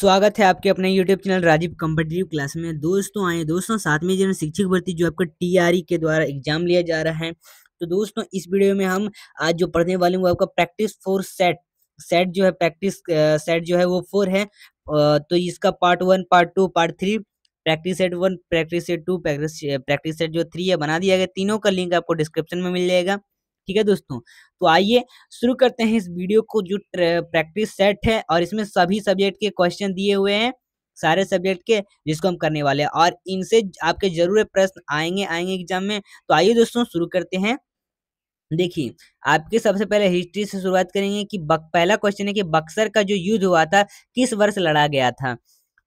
स्वागत है आपके अपने YouTube channel Rajiv competitive class में दोस्तों आए दोस्तों साथ में जो शिक्षक भर्ती जो आपका टी के द्वारा एग्जाम लिया जा रहा है तो दोस्तों इस वीडियो में हम आज जो पढ़ने वाले हैं वो आपका प्रैक्टिस फोर सेट सेट जो है प्रैक्टिस सेट जो है वो फोर है तो इसका part one part two part three practice set one practice set two practice set जो थ्री है बना दिया गया तीनों का लिंक आपको डिस्क्रिप्शन में मिल जाएगा ठीक है दोस्तों तो आइए शुरू करते हैं इस वीडियो को जो प्रैक्टिस सेट है और इसमें सभी सब्जेक्ट के क्वेश्चन दिए हुए हैं सारे सब्जेक्ट के जिसको हम करने वाले हैं और इनसे आपके जरूर प्रश्न आएंगे आएंगे एग्जाम में तो आइए दोस्तों शुरू करते हैं देखिए आपके सबसे पहले हिस्ट्री से शुरुआत करेंगे कि पहला क्वेश्चन है कि बक्सर का जो युद्ध हुआ था किस वर्ष लड़ा गया था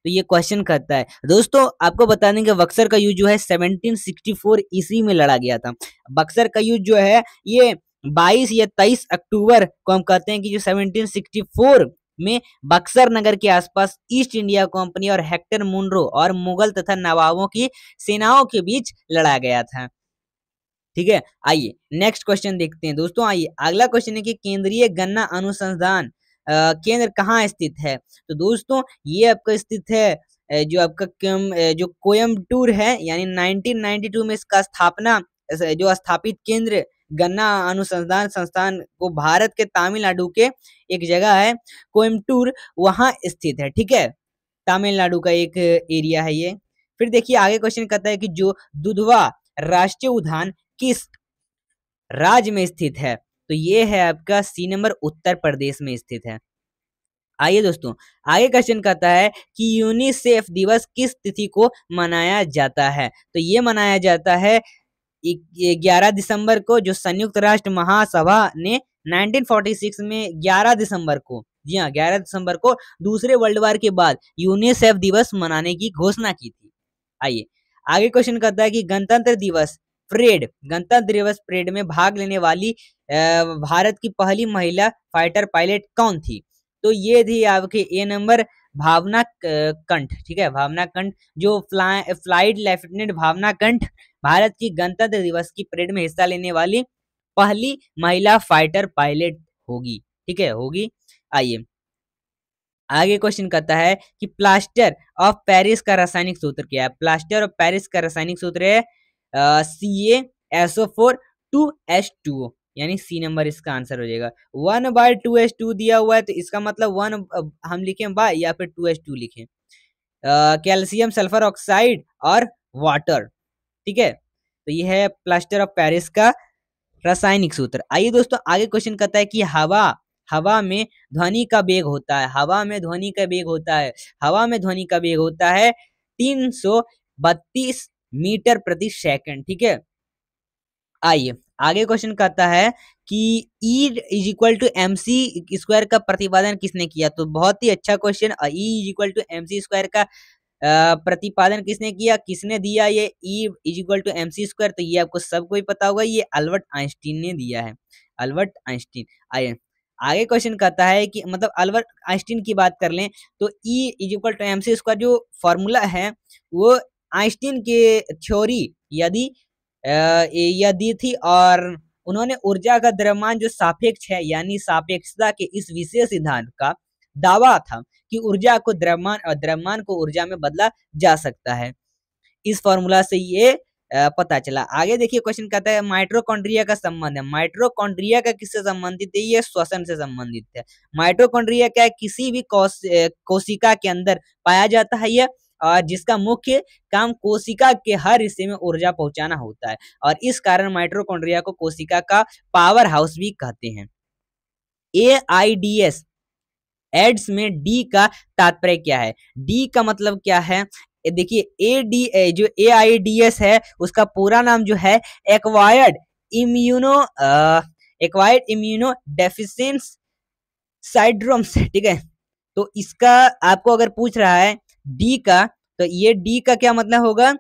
तो ये क्वेश्चन करता है दोस्तों आपको बता दें कि बक्सर का युद्ध जो है 1764 ईस्वी में लड़ा गया था बक्सर का युद्ध जो है ये 22 या 23 अक्टूबर को हम कहते हैं कि जो 1764 में बक्सर नगर के आसपास ईस्ट इंडिया कंपनी और हेक्टर मुनरो और मुगल तथा नवाबों की सेनाओं के बीच लड़ा गया था ठीक है आइए नेक्स्ट क्वेश्चन देखते हैं दोस्तों आइए अगला क्वेश्चन है कि केंद्रीय गन्ना अनुसंधान केंद्र कहाँ स्थित है तो दोस्तों ये आपका स्थित है जो आपका जो टूर है यानी 1992 में इसका स्थापना जो स्थापित केंद्र गन्ना अनुसंधान संस्थान को भारत के तमिलनाडु के एक जगह है कोयमटूर वहाँ स्थित है ठीक है तमिलनाडु का एक एरिया है ये फिर देखिए आगे क्वेश्चन कहता है कि जो दुधवा राष्ट्रीय उद्यान किस राज्य में स्थित है तो ये है आपका सी नंबर उत्तर प्रदेश में स्थित है आइए दोस्तों आगे क्वेश्चन कहता है कि यूनिसेफ दिवस किस तिथि को मनाया जाता है तो ये मनाया जाता है 11 दिसंबर को जो संयुक्त राष्ट्र महासभा ने 1946 में 11 दिसंबर को जी हाँ ग्यारह दिसंबर को दूसरे वर्ल्ड वार के बाद यूनिसेफ दिवस मनाने की घोषणा की थी आइए आगे क्वेश्चन कहता है कि गणतंत्र दिवस परेड गणतंत्र दिवस परेड में भाग लेने वाली भारत की पहली महिला फाइटर पायलट कौन थी तो ये थी आपके ए नंबर भावना कंठ ठीक है भावना कंठ जो फ्लाई फ्लाइट लेफ्टिनेंट भावना कंठ भारत की गणतंत्र दिवस की परेड में हिस्सा लेने वाली पहली महिला फाइटर पायलट होगी ठीक है होगी आइए आगे क्वेश्चन कहता है कि प्लास्टर ऑफ पेरिस का रासायनिक सूत्र क्या है प्लास्टर ऑफ पेरिस का रासायनिक सूत्र है C A S O four two S two O यानी सी नंबर इसका आंसर हो जाएगा one by two S two दिया हुआ है तो इसका मतलब वन हम लिखें बाय या फिर टू एस टू लिखें कैल्शियम सल्फर ऑक्साइड और वाटर ठीक है तो यह है प्लास्टर ऑफ पेरिस का रासायनिक सूत्र आइए दोस्तों आगे क्वेश्चन कहता है कि हवा हवा में ध्वनि का वेग होता है हवा में ध्वनि का वेग होता है हवा में ध्वनि का वेग होता है तीन सौ बत्तीस मीटर प्रति सेकंड ठीक है आइए आगे क्वेश्चन कहता है कि E is equal to M C square का प्रतिपादन किसने किया तो बहुत ही अच्छा question E is equal to M C square का प्रतिपादन किसने किया किसने दिया ये E is equal to M C square तो ये आपको सबको ही पता होगा ये अल्बर्ट आइंस्टीन ने दिया है अल्बर्ट आइंस्टीन आइए आगे क्वेश्चन कहता है कि मतलब अल्बर्ट आइंस्टीन की बात कर लें तो E is equal to M C square जो फॉर्मूला है वो आइंस्टीन के थ्योरी यदि यदि थी और उन्होंने ऊर्जा का द्रव्यमान जो सापेक्ष है यानी सापेक्षता के इस विशेष सिद्धांत का दावा था कि ऊर्जा को द्रव्यमान और द्रव्यमान को ऊर्जा में बदला जा सकता है इस फॉर्मूला से ये पता चला आगे देखिए क्वेश्चन कहता है माइट्रोकॉन्ड्रिया का संबंध है माइट्रोकॉन्ड्रिया का किससे संबंधित है ये श्वसन से संबंधित है माइट्रोकॉन्ड्रिया क्या किसी भी कोशिका के अंदर पाया जाता है यह जिसका मुख्य काम कोशिका के हर हिस्से में ऊर्जा पहुंचाना होता है और इस कारण माइट्रोकोड्रिया को कोशिका का पावर हाउस भी कहते हैं A I D S AIDS में डी का तात्पर्य क्या है डी का मतलब क्या है देखिए ए डी जो ए आई डी एस है उसका पूरा नाम जो है acquired immuno acquired immuno deficiency syndromes ठीक है तो इसका आपको अगर पूछ रहा है डी का तो ये डी का क्या मतलब होगा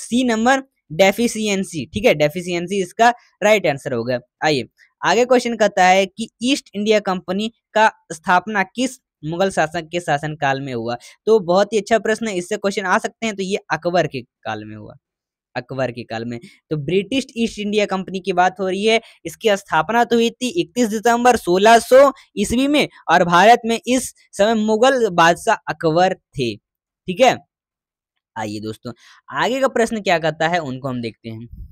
सी नंबर डेफिशियंसी ठीक है डेफिशियंसी इसका राइट आंसर होगा आइए आगे क्वेश्चन कहता है कि ईस्ट इंडिया कंपनी का स्थापना किस मुगल शासक के शासन काल में हुआ तो बहुत ही अच्छा प्रश्न है इससे क्वेश्चन आ सकते हैं तो ये अकबर के काल में हुआ अकबर के काल में तो ब्रिटिश ईस्ट इंडिया कंपनी की बात हो रही है इसकी स्थापना तो हुई थी 31 दिसंबर 1600 ईस्वी में और भारत में इस समय मुगल बादशाह अकबर थे ठीक है आइए दोस्तों आगे का प्रश्न क्या कहता है उनको हम देखते हैं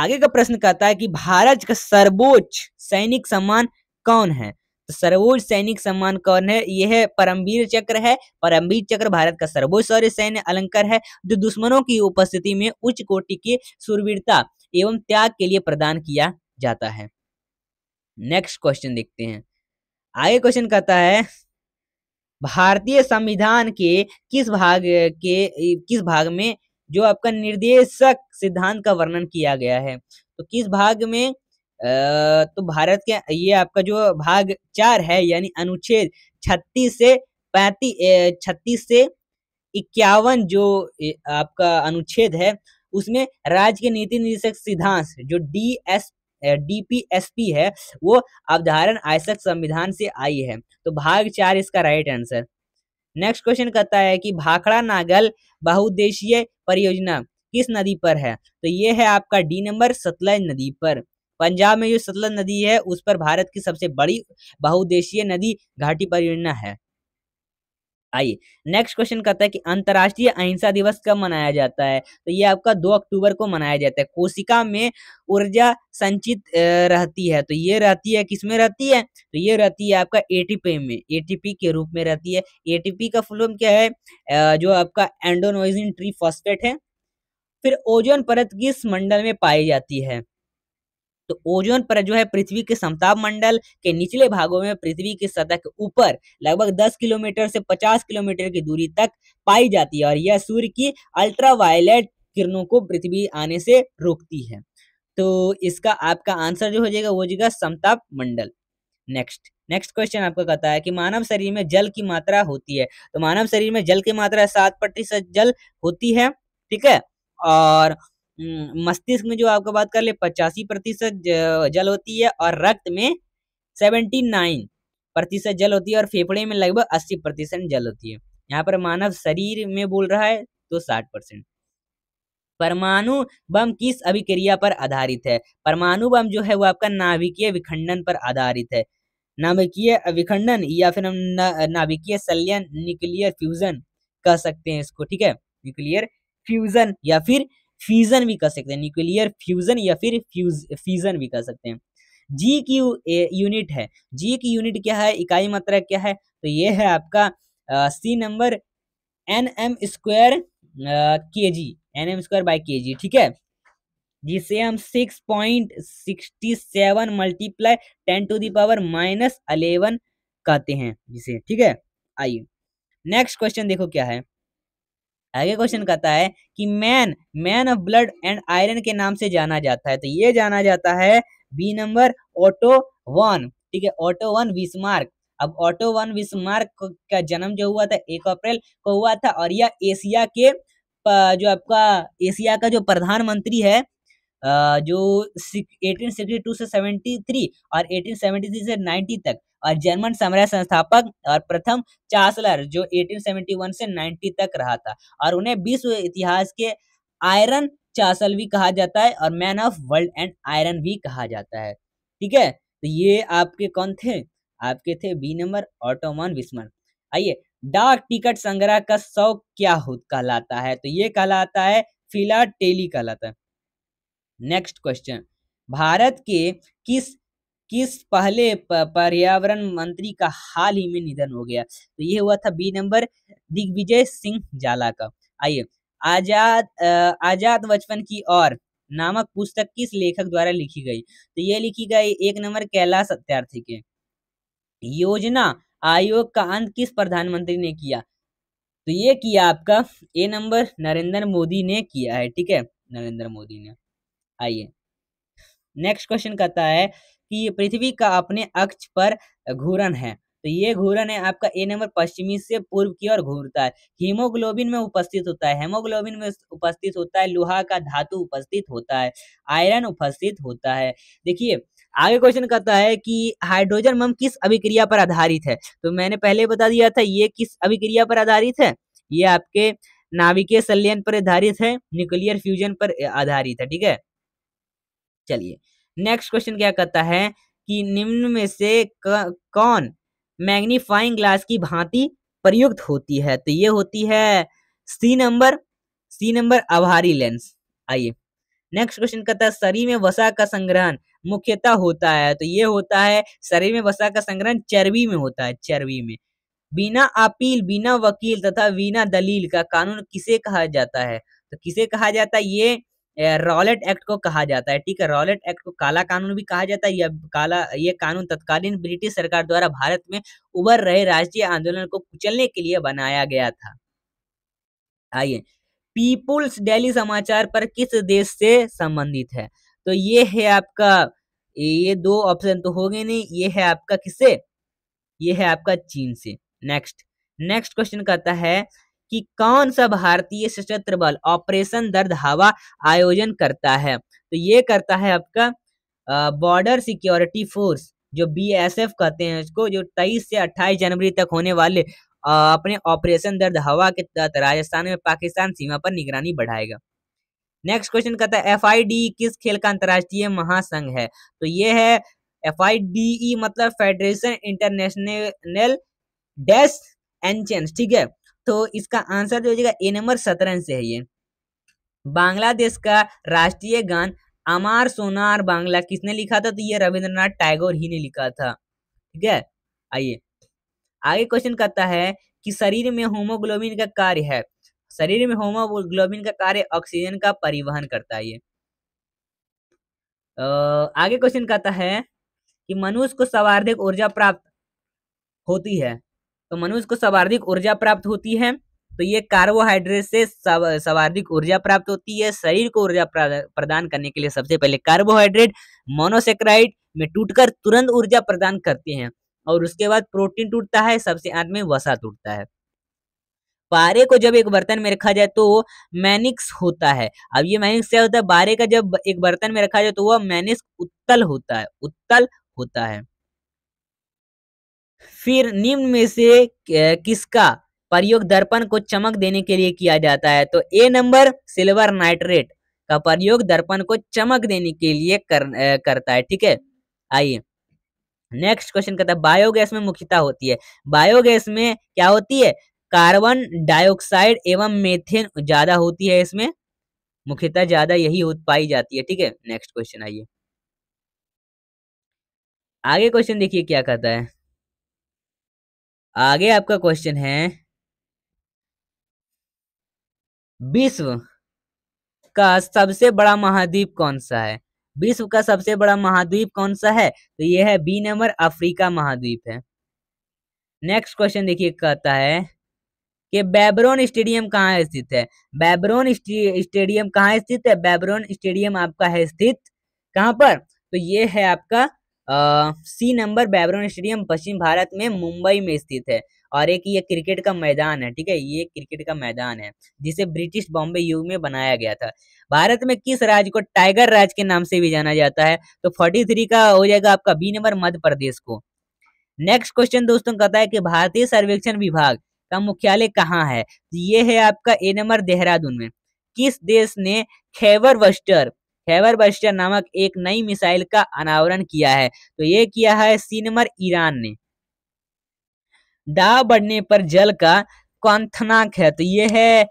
आगे का प्रश्न कहता है कि भारत का सर्वोच्च सैनिक सम्मान कौन है तो सर्वोच्च सैनिक सम्मान कौन है यह है परमवीर चक्र है परमवीर चक्र भारत का सर्वोच्च सौर्य सैन्य अलंकार है जो दुश्मनों की उपस्थिति में उच्च कोटि की सुरवीरता एवं त्याग के लिए प्रदान किया जाता है नेक्स्ट क्वेश्चन देखते हैं आगे क्वेश्चन कहता है भारतीय संविधान के किस भाग के किस भाग में जो आपका निर्देशक सिद्धांत का वर्णन किया गया है तो किस भाग में तो भारत के ये आपका जो भाग चार है यानी अनुच्छेद छत्तीस से पैंतीस छत्तीस से इक्यावन जो आपका अनुच्छेद है उसमें राज्य के नीति निदेशक सिद्धांत जो डी एस डीपीएसपी है वो अवधारण आयसक संविधान से आई है तो भाग चार इसका राइट आंसर नेक्स्ट क्वेश्चन कहता है कि भाखड़ा नागल बहुउद्देशीय परियोजना किस नदी पर है तो ये है आपका डी नंबर सतलज नदी पर पंजाब में जो सतलज नदी है उस पर भारत की सबसे बड़ी बहुउद्देशीय नदी घाटी परियोजना है आइए नेक्स्ट क्वेश्चन कहता है कि अंतर्राष्ट्रीय अहिंसा दिवस कब मनाया जाता है तो ये आपका दो अक्टूबर को मनाया जाता है कोशिका में ऊर्जा संचित रहती है तो ये रहती है किसमें रहती है तो ये रहती है आपका एटीपी में एटीपी के रूप में रहती है एटीपी का फुल क्या है जो आपका एंडोनोइिन ट्री फॉस्फेट है फिर ओजोन परत किस मंडल में पाई जाती है तो ओजोन पर जो है पृथ्वी के समताप मंडल के निचले भागों में पृथ्वी की सतह के ऊपर लगभग 10 किलोमीटर से 50 किलोमीटर की दूरी तक पाई जाती है और यह सूर्य की अल्ट्रावायलेट किरणों को पृथ्वी आने से रोकती है तो इसका आपका आंसर जो हो जाएगा वो जाएगा समताप मंडल नेक्स्ट नेक्स्ट क्वेश्चन आपको कहता है कि मानव शरीर में जल की मात्रा होती है तो मानव शरीर में जल की मात्रा सात प्रतिशत जल होती है ठीक है और हम्म, मस्तिष्क में जो आपका बात कर ले पचासी प्रतिशत जल होती है और रक्त में सेवेंटी नाइन प्रतिशत जल होती है और फेफड़े में लगभग अस्सी प्रतिशत जल होती है यहाँ पर मानव शरीर में बोल रहा है तो साठ परसेंट परमाणु बम किस अभिक्रिया पर आधारित है परमाणु बम जो है वो आपका नाभिकीय विखंडन पर आधारित है नाभिकीय विखंडन या फिर हम नाभिकीय सल्यन न्यूक्लियर फ्यूजन कह सकते हैं इसको ठीक है न्यूक्लियर फ्यूजन या फिर फ्यूजन भी कह सकते हैं न्यूक्लियर फ्यूजन या फिर फ्यूज फ्यूजन भी कह सकते हैं जी की यूनिट है जी की यूनिट क्या है इकाई मात्रा क्या है तो ये है आपका C number N M square K G N M square by K G ठीक है जिसे हम six point sixty seven multiply ten to the power minus eleven कहते हैं जिसे ठीक है आइए नेक्स्ट क्वेश्चन देखो क्या है आगे क्वेश्चन कहता है कि man man of blood and iron के नाम से जाना जाता है तो ये जाना जाता है बी नंबर ऑटो वन ठीक है ऑटो वन विस्मार्क अब ऑटो वन विस्मार्क का जन्म जो हुआ था एक अप्रैल को हुआ था और यह एशिया के जो आपका एशिया का जो प्रधानमंत्री है जो 1862 से 73 और 1873 से 90 तक और जर्मन साम्राज्य संस्थापक और प्रथम चांसलर जो 1871 से 90 तक रहा था और उन्हें विश्व इतिहास के आयरन चासल भी कहा जाता है और man of world and iron भी कहा जाता है ठीक है तो ये आपके कौन थे आपके थे बी नंबर ऑटोमन विस्मन आइए डाक टिकट संग्रह का शौक क्या कहलाता है तो ये कहलाता है फिलाटेली कहलाता है नेक्स्ट क्वेश्चन भारत के किस किस पहले पर्यावरण मंत्री का हाल ही में निधन हो गया तो ये हुआ था बी नंबर दिग्विजय सिंह जाला का आइए आजाद आजाद बचपन की और नामक पुस्तक किस लेखक द्वारा लिखी गई तो ये लिखी गई एक नंबर कैलाश सत्यार्थी के योजना आयोग का अंत किस प्रधानमंत्री ने किया तो ये किया आपका ए नंबर नरेंद्र मोदी ने किया है ठीक है नरेंद्र मोदी ने आइए नेक्स्ट क्वेश्चन कहता है कि पृथ्वी का अपने अक्ष पर घूरन है तो ये घूरन है आपका ए नंबर पश्चिमी से पूर्व की ओर घूरता है हीमोग्लोबिन में उपस्थित होता है हेमोग्लोबिन में उपस्थित होता है लोहा का धातु उपस्थित होता है आयरन उपस्थित होता है देखिए आगे क्वेश्चन कहता है कि हाइड्रोजन बम किस अभिक्रिया पर आधारित है तो मैंने पहले बता दिया था ये किस अभिक्रिया पर आधारित है ये आपके नाभिकीय संलयन पर आधारित है न्यूक्लियर फ्यूजन पर आधारित है ठीक है चलिए नेक्स्ट क्वेश्चन क्या कहता है कि निम्न में से कौन मैग्नीफाइंग ग्लास की भांति प्रयुक्त होती है तो ये होती है सी नंबर सी नंबर आभारी लेंस आइए नेक्स्ट क्वेश्चन कहता है शरीर में वसा का संग्रहण मुख्यतः होता है तो ये होता है शरीर में वसा का संग्रहण चर्बी में होता है चर्बी में बिना अपील बिना वकील तथा बिना दलील का कानून किसे कहा जाता है तो किसे कहा जाता है ये रॉलेट एक्ट को कहा जाता है ठीक है रॉलेट एक्ट को काला कानून भी कहा जाता है यह काला ये कानून तत्कालीन ब्रिटिश सरकार द्वारा भारत में उभर रहे राष्ट्रीय आंदोलन को कुचलने के लिए बनाया गया था आइए पीपुल्स डेली समाचार पर किस देश से संबंधित है तो ये है आपका ये दो ऑप्शन तो हो गए नहीं ये है आपका किससे ये है आपका चीन से नेक्स्ट नेक्स्ट क्वेश्चन कहता है कि कौन सा भारतीय सशस्त्र बल ऑपरेशन दर्द हवा आयोजन करता है तो ये करता है आपका बॉर्डर सिक्योरिटी फोर्स जो बीएसएफ कहते हैं इसको जो 23 से 28 जनवरी तक होने वाले अपने ऑपरेशन दर्द हवा के तहत राजस्थान में पाकिस्तान सीमा पर निगरानी बढ़ाएगा नेक्स्ट क्वेश्चन कहता है एफ e किस खेल का अंतर्राष्ट्रीय महासंघ है तो ये है एफ e मतलब फेडरेशन इंटरनेशनल डेस्क एंचेंस ठीक है तो इसका आंसर जो हो जाएगा ए नंबर सत्रह से है ये बांग्लादेश का राष्ट्रीय गान अमार सोनार बांग्ला किसने लिखा था तो ये रविंद्रनाथ टैगोर ही ने लिखा था ठीक है आइए आगे क्वेश्चन कहता है कि शरीर में होमोग्लोबिन का कार्य है शरीर में होमोग्लोबिन का कार्य ऑक्सीजन का परिवहन करता है ये आगे क्वेश्चन कहता है कि मनुष्य को सर्वाधिक ऊर्जा प्राप्त होती है तो मनुष्य को सर्वाधिक ऊर्जा प्राप्त होती है तो ये कार्बोहाइड्रेट से सर्वाधिक ऊर्जा प्राप्त होती है शरीर को ऊर्जा प्रदान करने के लिए सबसे पहले कार्बोहाइड्रेट मोनोसेक्राइड में टूटकर तुरंत ऊर्जा प्रदान करते हैं और उसके बाद प्रोटीन टूटता है सबसे अंत में वसा टूटता है पारे को जब एक बर्तन में रखा जाए तो मैनिक्स होता है अब ये मैनिक्स क्या होता है बारे का जब एक बर्तन में रखा जाए तो वह मैनिक्स उत्तल होता है उत्तल होता है फिर निम्न में से किसका प्रयोग दर्पण को चमक देने के लिए किया जाता है तो ए नंबर सिल्वर नाइट्रेट का प्रयोग दर्पण को चमक देने के लिए कर, करता है ठीक है आइए नेक्स्ट क्वेश्चन कहता है बायोगैस में मुख्यता होती है बायोगैस में क्या होती है कार्बन डाइऑक्साइड एवं मेथेन ज्यादा होती है इसमें मुख्यता ज्यादा यही पाई जाती है ठीक है नेक्स्ट क्वेश्चन आइए आगे क्वेश्चन देखिए क्या कहता है आगे आपका क्वेश्चन है विश्व का सबसे बड़ा महाद्वीप कौन सा है विश्व का सबसे बड़ा महाद्वीप कौन सा है तो यह है बी नंबर अफ्रीका महाद्वीप है नेक्स्ट क्वेश्चन देखिए कहता है कि बैबरोन स्टेडियम कहाँ स्थित है बैबरोन स्टेडियम कहाँ स्थित है बैबरोन स्टेडियम आपका है स्थित कहाँ पर तो ये है आपका सी नंबर बैबरन स्टेडियम पश्चिम भारत में मुंबई में स्थित है और एक ये क्रिकेट का मैदान है ठीक है ये क्रिकेट का मैदान है जिसे ब्रिटिश बॉम्बे युग में बनाया गया था भारत में किस राज्य को टाइगर राज के नाम से भी जाना जाता है तो फोर्टी थ्री का हो जाएगा आपका बी नंबर मध्य प्रदेश को नेक्स्ट क्वेश्चन दोस्तों कहता है कि भारतीय सर्वेक्षण विभाग का मुख्यालय कहाँ है तो ये है आपका ए नंबर देहरादून में किस देश ने खैबर वस्टर खैबर बस्टर नामक एक नई मिसाइल का अनावरण किया है तो ये किया है सिनमर ईरान ने दाव बढ़ने पर जल का कंथनाक है तो ये है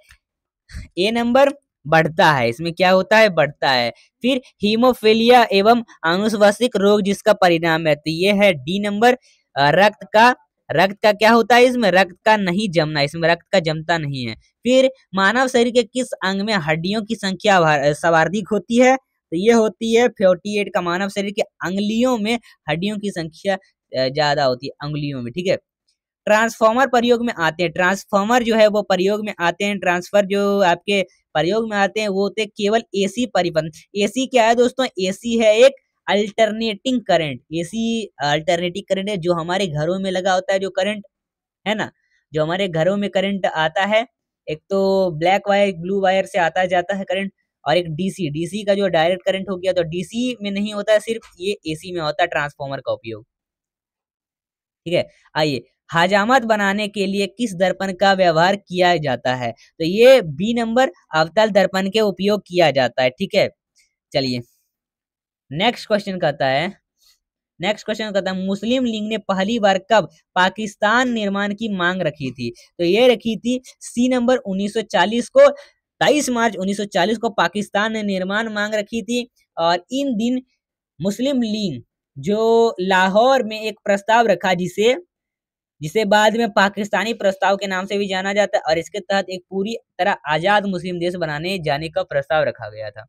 ए नंबर बढ़ता है इसमें क्या होता है बढ़ता है फिर हीमोफेलिया एवं अनुस्वासिक रोग जिसका परिणाम है तो ये है डी नंबर रक्त का रक्त का क्या होता है इसमें रक्त का नहीं जमना इसमें रक्त का जमता नहीं है फिर मानव शरीर के किस अंग में हड्डियों की संख्या सर्वाधिक होती है तो ये होती है फोर्टी एट का मानव शरीर के अंगलियों में हड्डियों की संख्या ज्यादा होती है अंगुलियों में ठीक है ट्रांसफॉर्मर प्रयोग में आते हैं ट्रांसफॉर्मर जो है वो प्रयोग में आते हैं ट्रांसफर जो आपके प्रयोग में आते हैं वो होते केवल एसी परिपथ एसी क्या है दोस्तों एसी है एक alternating current AC alternating current है जो हमारे घरों में लगा होता है जो करंट है ना जो हमारे घरों में करंट आता है एक तो ब्लैक वायर ब्लू वायर से आता जाता है करंट और एक डीसी डीसी का जो डायरेक्ट करंट हो गया तो डीसी में नहीं होता है सिर्फ ये एसी में होता है ट्रांसफॉर्मर का उपयोग ठीक है आइए हजामत बनाने के लिए किस दर्पण का व्यवहार किया जाता है तो ये बी नंबर अवतल दर्पण के उपयोग किया जाता है ठीक है चलिए नेक्स्ट क्वेश्चन कहता है नेक्स्ट क्वेश्चन कहता है मुस्लिम लीग ने पहली बार कब पाकिस्तान निर्माण की मांग रखी थी तो ये रखी थी सी नंबर 1940 को 23 मार्च 1940 को पाकिस्तान ने निर्माण मांग रखी थी और इन दिन मुस्लिम लीग जो लाहौर में एक प्रस्ताव रखा जिसे जिसे बाद में पाकिस्तानी प्रस्ताव के नाम से भी जाना जाता है और इसके तहत एक पूरी तरह आजाद मुस्लिम देश बनाने जाने का प्रस्ताव रखा गया था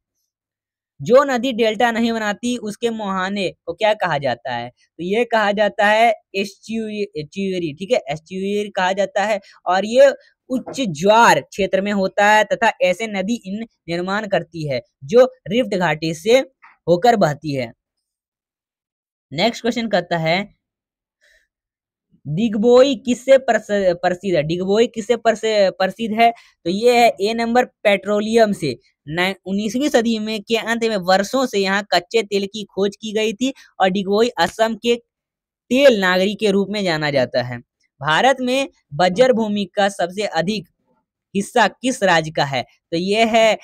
जो नदी डेल्टा नहीं बनाती उसके मुहाने को क्या कहा जाता है तो ये कहा जाता है एस्च्यूरी ठीक है एस्च्यूरी कहा जाता है और ये उच्च ज्वार क्षेत्र में होता है तथा ऐसे नदी इन निर्माण करती है जो रिफ्ट घाटी से होकर बहती है नेक्स्ट क्वेश्चन कहता है डिगबोई किससे प्रसिद्ध है डिगबोई किससे प्रसिद्ध है तो ये है ए नंबर पेट्रोलियम से उन्नीसवीं सदी में के अंत में वर्षों से यहाँ कच्चे तेल की खोज की गई थी और डिगोई असम के तेल नागरी के रूप में जाना जाता है भारत में बजर भूमि का सबसे अधिक हिस्सा किस राज्य का है तो यह है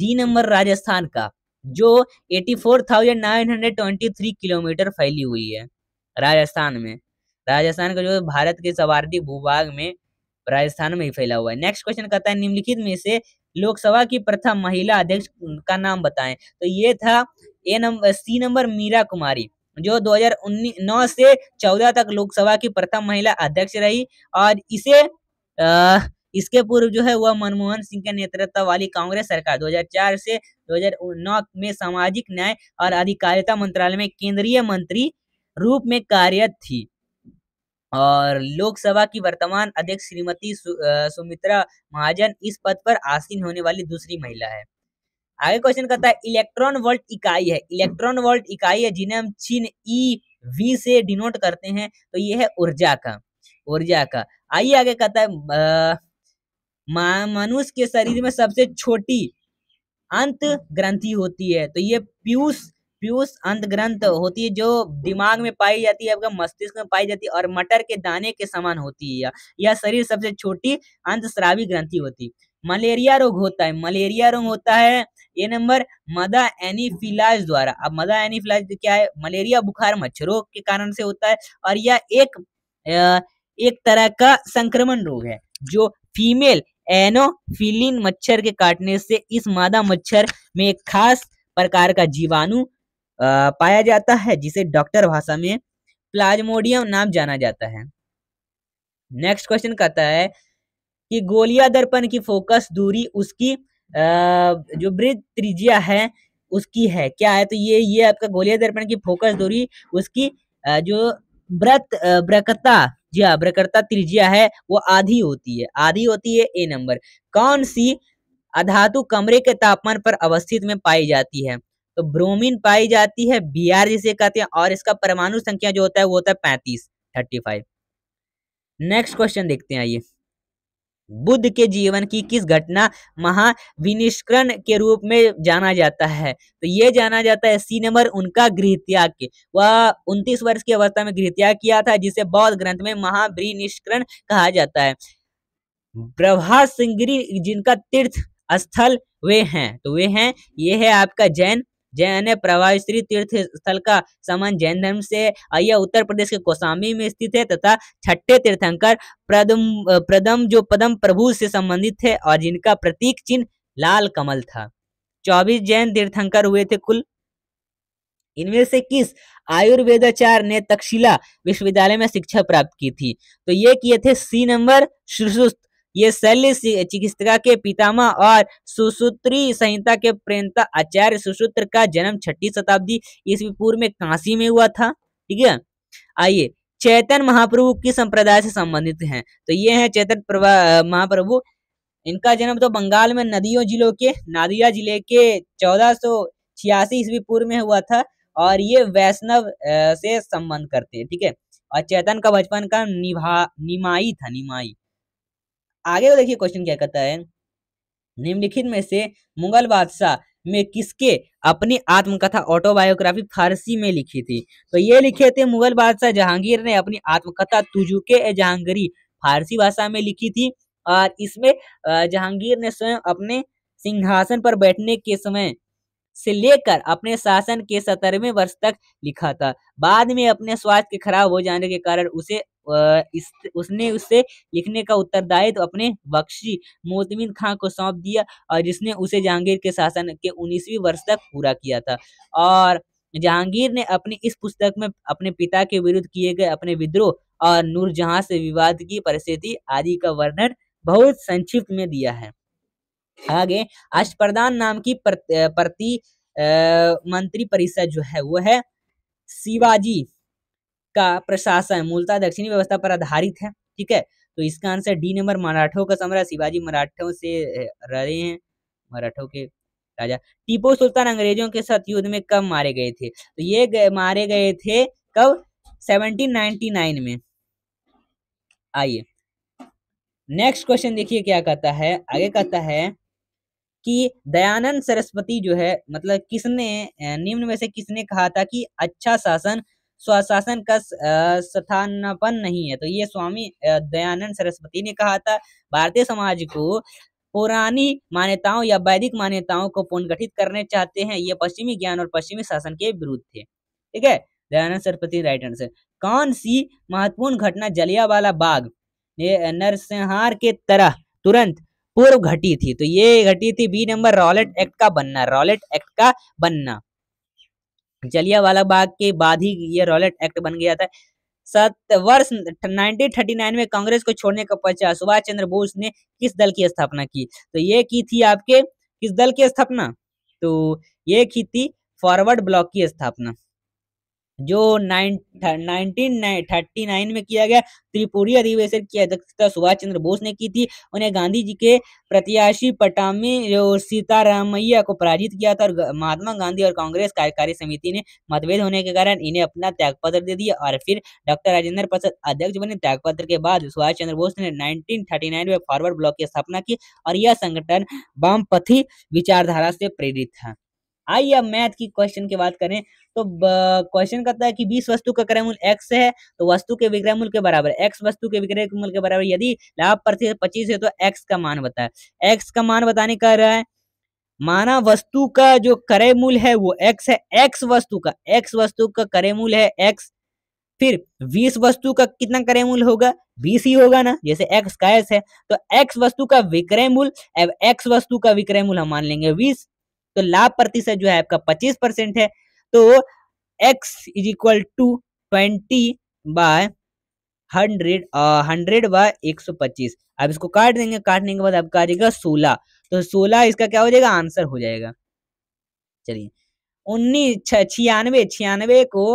डी नंबर राजस्थान का जो 84,923 किलोमीटर फैली हुई है राजस्थान में राजस्थान का जो भारत के सवार्थी भूभाग में राजस्थान में ही फैला हुआ है नेक्स्ट क्वेश्चन कहता है निम्नलिखित में से लोकसभा की प्रथम महिला अध्यक्ष का नाम बताएं तो ये था A number C number Meera Kumari जो 2019 से 14 तक लोकसभा की प्रथम महिला अध्यक्ष रही और इसे आ, इसके पूर्व जो है वह मनमोहन सिंह के नेतृत्व वाली कांग्रेस सरकार 2004 से 2009 में सामाजिक न्याय और अधिकारिता मंत्रालय में केंद्रीय मंत्री रूप में कार्यरत थी और लोकसभा की वर्तमान अध्यक्ष श्रीमती सु, सुमित्रा महाजन इस पद पर आसीन होने वाली दूसरी महिला है आगे क्वेश्चन करता है इलेक्ट्रॉन वोल्ट इकाई है इलेक्ट्रॉन वोल्ट इकाई है जिन्हें हम चिन्ह ई वी से डिनोट करते हैं तो ये है ऊर्जा का ऊर्जा का आइए आगे कहता है मनुष्य के शरीर में सबसे छोटी अंत ग्रंथि होती है तो ये पीयूष पीयूष अंत ग्रंथ होती है जो दिमाग में पाई जाती है आपका मस्तिष्क में पाई जाती है और मटर के दाने के समान होती है यह शरीर सबसे छोटी अंत श्रावी ग्रंथि होती है मलेरिया रोग होता है मलेरिया रोग होता है ये नंबर मदा एनीफिलाज द्वारा अब मदा एनीफिलाज तो क्या है मलेरिया बुखार मच्छरों के कारण से होता है और यह एक एक तरह का संक्रमण रोग है जो फीमेल एनोफिलिन मच्छर के काटने से इस मादा मच्छर में एक खास प्रकार का जीवाणु पाया जाता है जिसे डॉक्टर भाषा में प्लाज्मोडियम नाम जाना जाता है नेक्स्ट क्वेश्चन कहता है कि गोलिया दर्पण की फोकस दूरी उसकी जो वृद्ध त्रिज्या है उसकी है क्या है तो ये ये आपका गोलिया दर्पण की फोकस दूरी उसकी जो व्रत ब्रकता जी हाँ ब्रकता त्रिज्या है वो आधी होती है आधी होती है ए नंबर कौन सी अधातु कमरे के तापमान पर अवस्थित में पाई जाती है तो ब्रोमीन पाई जाती है बी आर जिसे कहते हैं और इसका परमाणु संख्या जो होता है वो होता है पैंतीस थर्टी फाइव नेक्स्ट क्वेश्चन देखते हैं आइए बुद्ध के जीवन की किस घटना महाविनिष्करण के रूप में जाना जाता है तो ये जाना जाता है सी नंबर उनका गृह त्याग वह उनतीस वर्ष की अवस्था में गृह त्याग किया था जिसे बौद्ध ग्रंथ में महाविनिष्करण कहा जाता है प्रभा सिंगरी जिनका तीर्थ स्थल वे हैं तो वे हैं ये है आपका जैन जैन श्री तीर्थ स्थल का समान जैन धर्म से यह उत्तर प्रदेश के कोसामी में स्थित है तथा छठे तीर्थंकर प्रदम प्रदम जो पदम प्रभु से संबंधित थे और जिनका प्रतीक चिन्ह लाल कमल था चौबीस जैन तीर्थंकर हुए थे कुल इनमें से किस आयुर्वेदाचार्य ने तक्षशिला विश्वविद्यालय में शिक्षा प्राप्त की थी तो ये किए थे सी नंबर श्रीसुस्त ये शल्य चिकित्सा के पितामह और सुसूत्री संहिता के प्रेमता आचार्य सुसूत्र का जन्म छठी शताब्दी ईस्वी पूर्व में काशी में हुआ था ठीक है आइए चैतन महाप्रभु किस संप्रदाय से संबंधित हैं तो ये हैं चैतन महाप्रभु इनका जन्म तो बंगाल में नदियों जिलों के नादिया जिले के चौदह सौ छियासी ईस्वी पूर्व में हुआ था और ये वैष्णव से संबंध करते हैं ठीक है और चैतन का बचपन का निभा निमाई था निमाई आगे देखिए क्वेश्चन क्या कहता है निम्नलिखित में से मुगल बादशाह में किसके अपनी आत्मकथा ऑटोबायोग्राफी फारसी में लिखी थी तो ये लिखे थे मुगल बादशाह जहांगीर ने अपनी आत्मकथा तुजुके ए जहांगीरी फारसी भाषा में लिखी थी और इसमें जहांगीर ने स्वयं अपने सिंहासन पर बैठने के समय से लेकर अपने शासन के सत्तरवें वर्ष तक लिखा था बाद में अपने स्वास्थ्य के खराब हो जाने के कारण उसे इस उसने उसे लिखने का उत्तरदायित्व तो अपने बख्शी मोतमिन खां को सौंप दिया और जिसने उसे जहांगीर के शासन के उन्नीसवीं वर्ष तक पूरा किया था और जहांगीर ने अपनी इस पुस्तक में अपने पिता के विरुद्ध किए गए अपने विद्रोह और नूरजहां से विवाद की परिस्थिति आदि का वर्णन बहुत संक्षिप्त में दिया है आगे अष्टप्रधान नाम की प्रति मंत्री परिषद जो है वो है शिवाजी का प्रशासन मूलतः दक्षिणी व्यवस्था पर आधारित है ठीक है तो इसका आंसर डी नंबर मराठों का सम्राट शिवाजी मराठों से रहे हैं मराठों के राजा टीपू सुल्तान अंग्रेजों के साथ युद्ध में कब मारे गए थे तो ये गए, मारे गए थे कब 1799 में आइए नेक्स्ट क्वेश्चन देखिए क्या कहता है आगे कहता है कि दयानंद सरस्वती जो है मतलब किसने निम्न में से किसने कहा था कि अच्छा शासन स्वशासन का स्थानपन नहीं है तो ये स्वामी दयानंद सरस्वती ने कहा था भारतीय समाज को पुरानी मान्यताओं या वैदिक मान्यताओं को पुनर्गठित करने चाहते हैं ये पश्चिमी ज्ञान और पश्चिमी शासन के विरुद्ध थे ठीक है दयानंद सरस्वती राइट आंसर कौन सी महत्वपूर्ण घटना जलियावाला बाग नरसंहार के तरह तुरंत पूर्व घटी थी तो ये घटी थी बी नंबर रॉलेट एक्ट का बनना रॉलेट एक्ट का बनना वाला बाग के बाद ही ये रॉलेट एक्ट बन गया था सत वर्ष 1939 में कांग्रेस को छोड़ने का पचास सुभाष चंद्र बोस ने किस दल की स्थापना की तो ये की थी आपके किस दल की स्थापना तो ये की थी फॉरवर्ड ब्लॉक की स्थापना जो थर्टी नाइन में किया गया त्रिपुरी अधिवेशन की अध्यक्षता सुभाष चंद्र बोस ने की थी उन्हें गांधी जी के प्रत्याशी पटामी और सीतारामैया को पराजित किया था और महात्मा गांधी और कांग्रेस कार्यकारी समिति ने मतभेद होने के कारण इन्हें अपना त्याग पत्र दे दिया और फिर डॉक्टर राजेंद्र प्रसाद अध्यक्ष बने त्याग पत्र के बाद सुभाष चंद्र बोस ने नाइनटीन में फॉरवर्ड ब्लॉक की स्थापना की और यह संगठन वामपथी विचारधारा से प्रेरित था आइए अब मैथ की क्वेश्चन की बात करें तो क्वेश्चन कहता है कि बीस वस्तु का क्रय मूल्य एक्स है तो वस्तु के विक्रय मूल्य के बराबर एक्स वस्तु के विक्रय मूल्य के बराबर यदि लाभ प्रतिशत पच्चीस है तो एक्स का मान बताए एक्स का मान बताने कह रहा है माना वस्तु का जो क्रय मूल्य है वो एक्स है एक्स वस्तु का एक्स वस्तु का क्रय मूल्य है एक्स फिर 20 वस्तु का कितना क्रय मूल्य होगा बीस ही होगा ना जैसे x का एस है तो x वस्तु का विक्रय मूल्य एक्स वस्तु का विक्रय मूल्य हम मान लेंगे तो लाभ प्रतिशत जो है आपका पच्चीस परसेंट है तो X is equal to twenty by hundred hundred by एक सौ पच्चीस अब इसको काट देंगे काटने के बाद आपका आ जाएगा सोलह तो सोलह इसका क्या हो जाएगा आंसर हो जाएगा चलिए उन्नीस छियानवे छियानवे को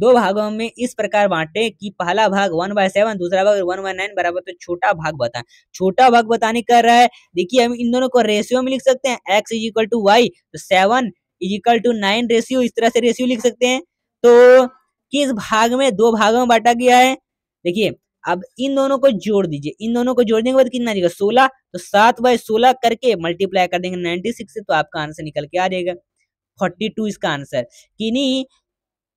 दो भागों में इस प्रकार बांटे कि पहला भाग वन बाय सेवन दूसरा भाग वन बाय नाइन बराबर तो छोटा भाग बताएं छोटा भाग बताने कर रहा है देखिए हम इन दोनों को रेशियो में लिख सकते हैं X is equal to Y तो seven is equal to nine ratio इस तरह से रेशियो लिख सकते हैं तो किस भाग में दो भागों में बांटा गया है देखिए अब इन दोनों को जोड़ दीजिए इन दोनों को जोड़ने के बाद कितना आ जाएगा सोलह तो सात बाय सोलह करके मल्टीप्लाई कर देंगे नाइन्टी सिक्स से तो आपका आंसर निकल के आ जाएगा फोर्टी टू इसका आंसर कि नहीं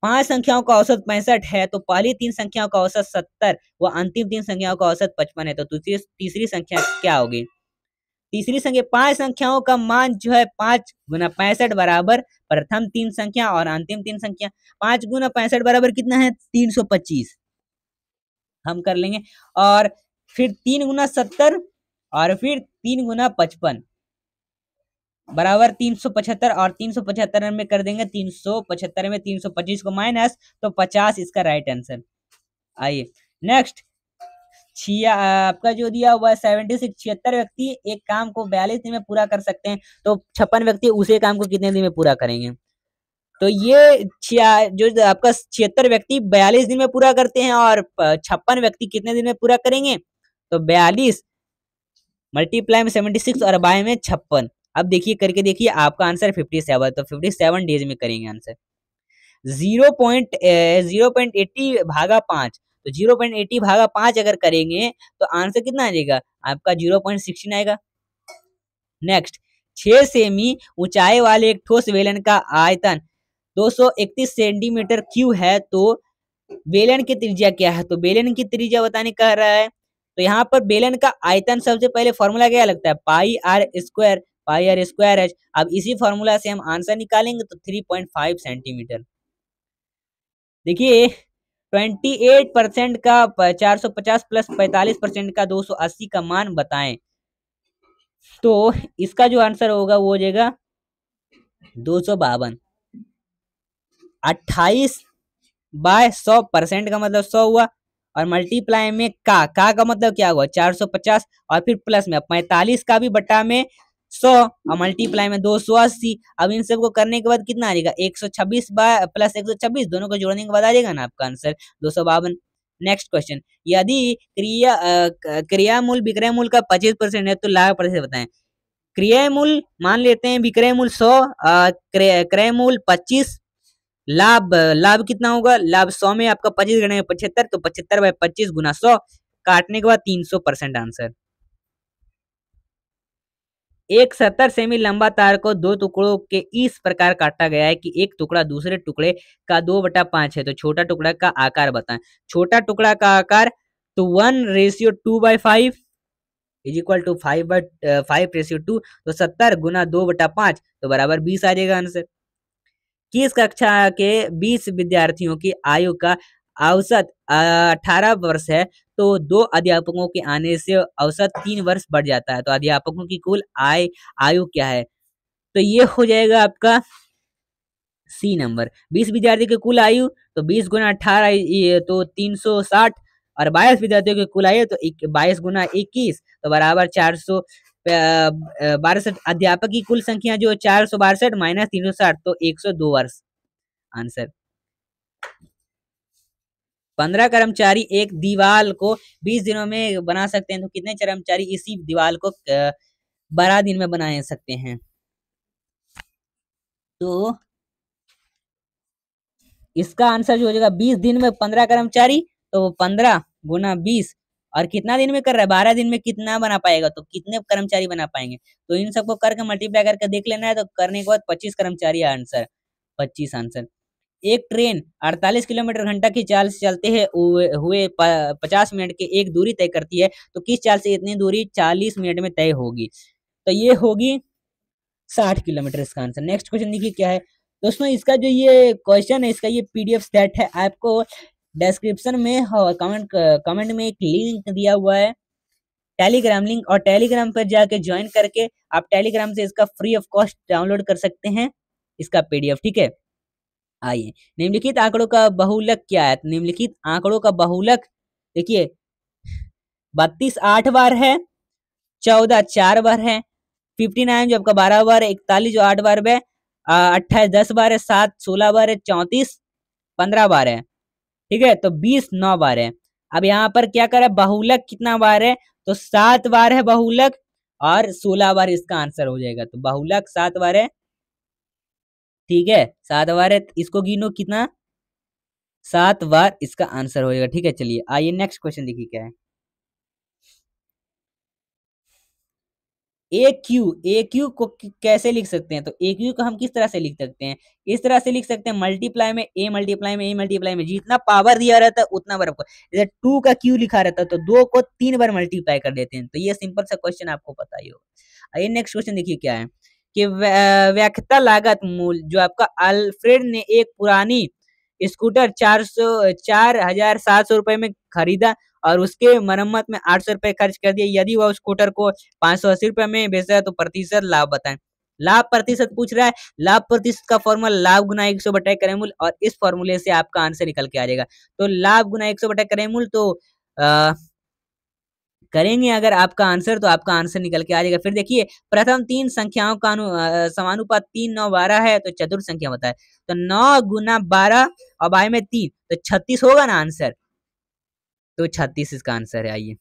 पांच संख्याओं का औसत पैंसठ है तो पहली तीन संख्याओं का औसत सत्तर व अंतिम तीन संख्याओं का औसत पचपन है तो तीसरी संख्या क्या होगी तीसरी संख्या पांच संख्याओं का मान जो है पांच गुना पैंसठ बराबर प्रथम तीन संख्या और अंतिम तीन संख्या पांच गुना पैंसठ बराबर कितना है तीन सौ पच्चीस हम कर लेंगे और फिर तीन गुना सत्तर और फिर तीन गुना पचपन बराबर तीन सौ पचहत्तर और तीन सौ पचहत्तर में कर देंगे तीन सौ पचहत्तर में तीन सौ पच्चीस को माइनस तो पचास इसका राइट आंसर आइए नेक्स्ट छिया आपका जो दिया हुआ है सेवेंटी सिक्स छिहत्तर व्यक्ति एक काम को बयालीस दिन में पूरा कर सकते हैं तो छप्पन व्यक्ति उसे काम को कितने दिन में पूरा करेंगे तो ये छिया जो आपका छिहत्तर व्यक्ति बयालीस दिन में पूरा करते हैं और छप्पन व्यक्ति कितने दिन में पूरा करेंगे तो बयालीस मल्टीप्लाई में सेवेंटी सिक्स और बाय में छप्पन अब देखिए करके देखिए आपका आंसर फिफ्टी सेवन तो फिफ्टी सेवन डेज में करेंगे answer zero point zero point eighty भागा पांच तो जीरो पॉइंट एट्टी भागा पांच अगर करेंगे तो आंसर कितना आ जाएगा आपका जीरो पॉइंट सिक्सटीन आएगा नेक्स्ट छह सेमी ऊंचाई वाले एक ठोस वेलन का आयतन इकतीस सेंटीमीटर क्यू है तो बेलन की त्रिज्या क्या है तो बेलन की त्रिज्या बताने कह रहा है तो यहाँ पर बेलन का आयतन सबसे पहले फॉर्मूला क्या लगता है pi R square pi R square H अब इसी फॉर्मूला से हम आंसर निकालेंगे तो थ्री पॉइंट फाइव सेंटीमीटर देखिए ट्वेंटी एट परसेंट का चार सौ पचास प्लस पैंतालीस परसेंट का दो सौ अस्सी का मान बताएं तो इसका जो आंसर होगा वो हो जाएगा दो सौ बावन अट्ठाईस बाय सौ परसेंट का मतलब सौ हुआ और मल्टीप्लाई में का का का मतलब क्या हुआ चार सौ पचास और फिर प्लस में पैंतालीस का भी बटा में सौ और मल्टीप्लाई में दो सौ अस्सी अब इन सबको करने के बाद कितना आ जाएगा एक सौ छब्बीस प्लस एक सौ छब्बीस दोनों को जोड़ने के बाद आ जाएगा ना आपका आंसर दो सौ बावन नेक्स्ट क्वेश्चन यदि क्रिया क्रिया मूल विक्रय मूल का पच्चीस परसेंट है तो लाभ प्रतिशत बताए क्रिया मूल मान लेते हैं विक्रय मूल सौ क्रय मूल पच्चीस लाभ लाभ कितना होगा लाभ सौ में आपका पच्चीस गणा पचहत्तर तो पचहत्तर बाय पच्चीस गुना सौ काटने के बाद तीन सौ परसेंट आंसर एक सत्तर सेमी लंबा तार को दो टुकड़ों के इस प्रकार काटा गया है कि एक टुकड़ा दूसरे टुकड़े का दो बटा पांच है तो छोटा टुकड़ा का आकार बताएं छोटा टुकड़ा का आकार तो one ratio two by five is equal to five by five ratio two तो सत्तर गुना दो बटा पांच तो बराबर बीस आ जाएगा आंसर किस कक्षा के बीस विद्यार्थियों की आयु का औसत अठारह वर्ष है तो दो अध्यापकों के आने से औसत तीन वर्ष बढ़ जाता है तो अध्यापकों की कुल आय आयु क्या है तो ये हो जाएगा आपका सी नंबर बीस विद्यार्थी की कुल आयु तो बीस गुना अठारह तो तीन सौ साठ और बाईस विद्यार्थियों की कुल आयु तो बाईस गुना इक्कीस तो बराबर चार सौ बासठ अध्यापक की कुल संख्या जो चार सौ बासठ माइनस तीन सौ साठ तो एक सौ दो वर्ष आंसर पंद्रह कर्मचारी एक दीवाल को बीस दिनों में बना सकते हैं तो कितने कर्मचारी इसी दीवाल को बारह दिन में बना सकते हैं तो इसका आंसर जो हो जाएगा बीस दिन में पंद्रह कर्मचारी तो पंद्रह गुना बीस और कितना दिन में कर रहा है बारह दिन में कितना बना पाएगा तो कितने कर्मचारी बना पाएंगे तो इन सबको करके मल्टीप्लाई करके देख लेना है तो करने के बाद पच्चीस कर्मचारी आंसर पच्चीस आंसर एक ट्रेन 48 किलोमीटर घंटा की चाल से चलते है हुए 50 मिनट के एक दूरी तय करती है तो किस चाल से इतनी दूरी 40 मिनट में तय होगी तो ये होगी 60 किलोमीटर इसका आंसर नेक्स्ट क्वेश्चन देखिए क्या है दोस्तों इसका जो ये क्वेश्चन है इसका ये पीडीएफ सेट है आपको डिस्क्रिप्शन में कमेंट कमेंट में एक लिंक दिया हुआ है टेलीग्राम लिंक और टेलीग्राम पर जाके ज्वाइन करके आप टेलीग्राम से इसका फ्री ऑफ कॉस्ट डाउनलोड कर सकते हैं इसका पीडीएफ ठीक है आइए निम्नलिखित आंकड़ों का बहुलक क्या है निम्नलिखित आंकड़ों का बहुलक देखिए बत्तीस आठ बार है चौदह चार बार है फिफ्टी नाइन जो आपका बारह बार है इकतालीस जो आठ बार है अट्ठाईस दस बार है सात सोलह बार है चौंतीस पंद्रह बार है ठीक है तो बीस नौ बार है अब यहाँ पर क्या करे बहुलक कितना बार है तो सात बार है बहुलक और सोलह बार इसका आंसर हो जाएगा तो बहुलक सात बार है ठीक है सात बार है इसको गिनो कितना सात बार इसका आंसर होएगा ठीक है चलिए आइए नेक्स्ट क्वेश्चन देखिए क्या है ए क्यू ए क्यू को कैसे लिख सकते हैं तो ए क्यू को हम किस तरह से लिख सकते हैं इस तरह से लिख सकते हैं मल्टीप्लाई में ए मल्टीप्लाई में ए मल्टीप्लाई में जितना पावर दिया रहता है उतना बार आपको जैसे टू का क्यू लिखा रहता है तो दो को तीन बार मल्टीप्लाई कर देते हैं तो ये सिंपल सा क्वेश्चन आपको पता ही होगा आइए नेक्स्ट क्वेश्चन देखिए क्या है कि व्याख्या लागत मूल जो आपका अल्फ्रेड ने एक पुरानी स्कूटर चार सौ चार हजार सात सौ रुपए में खरीदा और उसके मरम्मत में आठ सौ रुपए खर्च कर दिया यदि वह स्कूटर को पांच सौ अस्सी रुपए में बेच रहा है तो प्रतिशत लाभ बताएं लाभ प्रतिशत पूछ रहा है लाभ प्रतिशत का फॉर्मूला लाभ गुना एक सौ बटा मूल और इस फॉर्मूले से आपका आंसर निकल के आ जाएगा तो लाभ गुना एक सौ बटा करेमूल तो अः करेंगे अगर आपका आंसर तो आपका आंसर निकल के आ जाएगा फिर देखिए प्रथम तीन संख्याओं का समानुपात तीन नौ बारह है तो चतुर्थ संख्या बताए तो नौ गुना बारह और भाई में तीन तो छत्तीस होगा ना आंसर तो छत्तीस इसका आंसर है आइए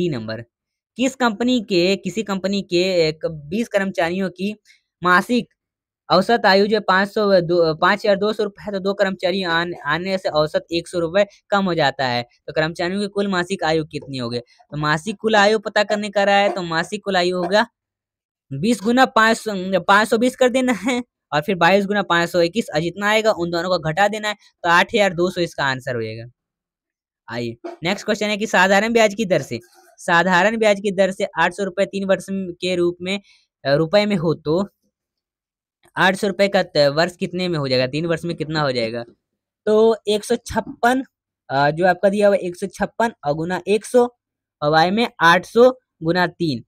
डी नंबर किस कंपनी के किसी कंपनी के बीस कर्मचारियों की मासिक औसत आयु जो पाँच सौ पाँच हजार दो सौ रुपये है तो दो कर्मचारी आने से औसत एक सौ रुपये कम हो जाता है तो कर्मचारियों की कुल मासिक आयु कितनी होगी तो मासिक कुल आयु पता करने का रहा है तो मासिक कुल आयु होगा बीस गुना पाँच सौ पाँच सौ बीस कर देना है और फिर बाईस गुना पाँच सौ इक्कीस और जितना आएगा उन दोनों को घटा देना है तो आठ हजार दो सौ इसका आंसर होएगा आइए नेक्स्ट क्वेश्चन है कि साधारण ब्याज की दर से साधारण ब्याज की दर से आठ सौ रुपये तीन वर्ष के रूप में रुपए में हो तो आठ सौ रुपये का वर्ष कितने में हो जाएगा तीन वर्ष में कितना हो जाएगा तो एक सौ छप्पन जो आपका दिया हुआ एक सौ छप्पन और गुना एक सौ और वाई में आठ सौ गुना तीन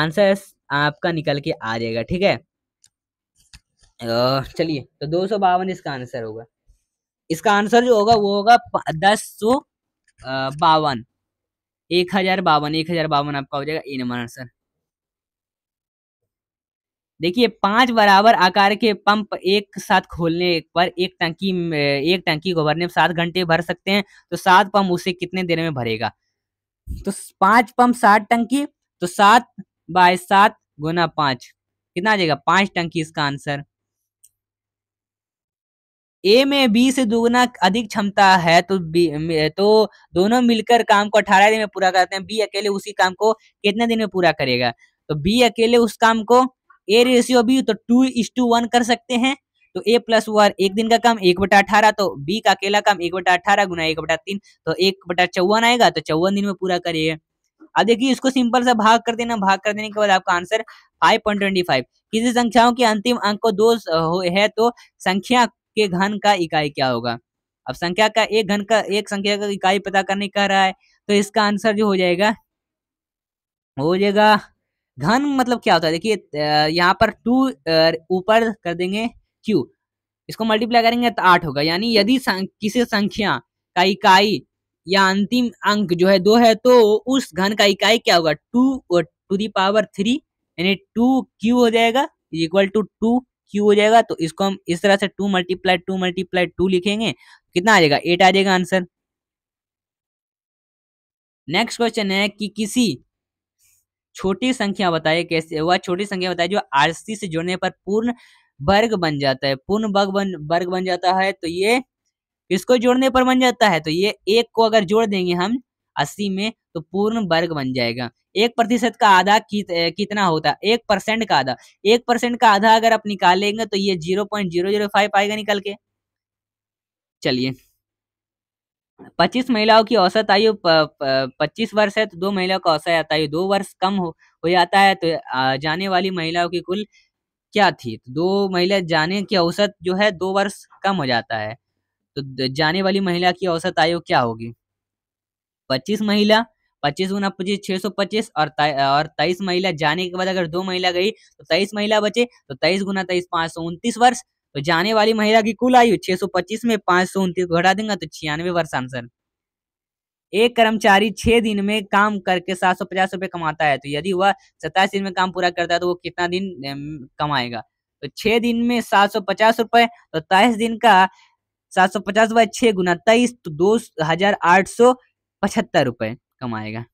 आंसर आपका निकल के आ जाएगा ठीक है चलिए तो दो सौ बावन इसका आंसर होगा इसका आंसर जो होगा वो होगा दस सौ बावन एक हजार बावन एक हजार बावन आपका हो जाएगा ए नंबर आंसर देखिए पांच बराबर आकार के पंप एक साथ खोलने पर एक टंकी एक टंकी को भरने सात घंटे भर सकते हैं तो सात पंप उसे कितने देर में भरेगा तो पांच पंप सात टंकी तो सात बाय सात गुना पांच कितना आ जाएगा पांच टंकी इसका आंसर ए में बी से दोगुना अधिक क्षमता है तो बी तो दोनों मिलकर काम को अठारह दिन में पूरा करते हैं बी अकेले उसी काम को कितने दिन में पूरा करेगा तो बी अकेले उस काम को ए रेशियो भी तो टू इस टू वन कर सकते हैं तो ए प्लस वन एक दिन का काम एक बटा अठारह तो बी का अकेला काम एक बटा अठारह गुना एक बटा तीन तो एक बटा चौवन आएगा तो चौवन दिन में पूरा करिए अब देखिए इसको सिंपल सा भाग कर देना भाग कर देने के बाद आपका आंसर फाइव किसी संख्याओं के अंतिम अंक को दो है तो संख्या के घन का इकाई क्या होगा अब संख्या का एक घन का एक संख्या का इकाई पता करने कह रहा है तो इसका आंसर जो हो जाएगा हो जाएगा घन मतलब क्या होता है देखिए यहाँ पर टू ऊपर कर देंगे क्यू इसको मल्टीप्लाई करेंगे तो आठ होगा यानी यदि किसी संख्या का इकाई या अंतिम अंक जो है दो है तो उस घन का इकाई क्या होगा two to the power three यानी टू क्यू हो जाएगा इक्वल टू टू क्यू हो जाएगा तो इसको हम इस तरह से two multiply two multiply two लिखेंगे कितना आ जाएगा एट आ जाएगा आंसर नेक्स्ट क्वेश्चन है कि किसी छोटी संख्या बताइए कैसे वह छोटी संख्या बताए जो आरसी से जोड़ने पर पूर्ण वर्ग बन जाता है पूर्ण वर्ग बन वर्ग बन जाता है तो ये इसको जोड़ने पर बन जाता है तो ये एक को अगर जोड़ देंगे हम अस्सी में तो पूर्ण वर्ग बन जाएगा एक प्रतिशत का आधा कित, कितना होता है एक परसेंट का आधा एक परसेंट का आधा अगर आप निकालेंगे तो ये zero point zero zero five आएगा निकल के चलिए पच्चीस महिलाओं की औसत आयु पच्चीस वर्ष है तो दो महिलाओं का औसत आयु दो वर्ष कम हो हो जाता है तो जाने वाली महिलाओं की कुल क्या थी तो दो महिला जाने की औसत जो है दो वर्ष कम हो जाता है तो जाने वाली महिला की औसत आयु क्या होगी पच्चीस महिला पच्चीस गुना पच्चीस छह सौ पच्चीस और और तेईस महिला जाने के बाद अगर दो महिला गई तो तेईस महिला बचे तो तेईस गुना तेईस पांच सौ उनतीस वर्ष तो जाने वाली महिला की कुल आयु 625 में पांच सौ उनतीस को घटा देंगे तो छियानवे वर्ष आंसर एक कर्मचारी छह दिन में काम करके सात सौ पचास रुपए कमाता है तो यदि वह सत्ताईस दिन में काम पूरा करता है तो वो कितना दिन कमाएगा तो छह दिन में सात सौ पचास रुपए तो तेईस दिन का सात सौ पचास बाई छह गुना तेईस तो दो हजार आठ सौ पचहत्तर रुपए कमाएगा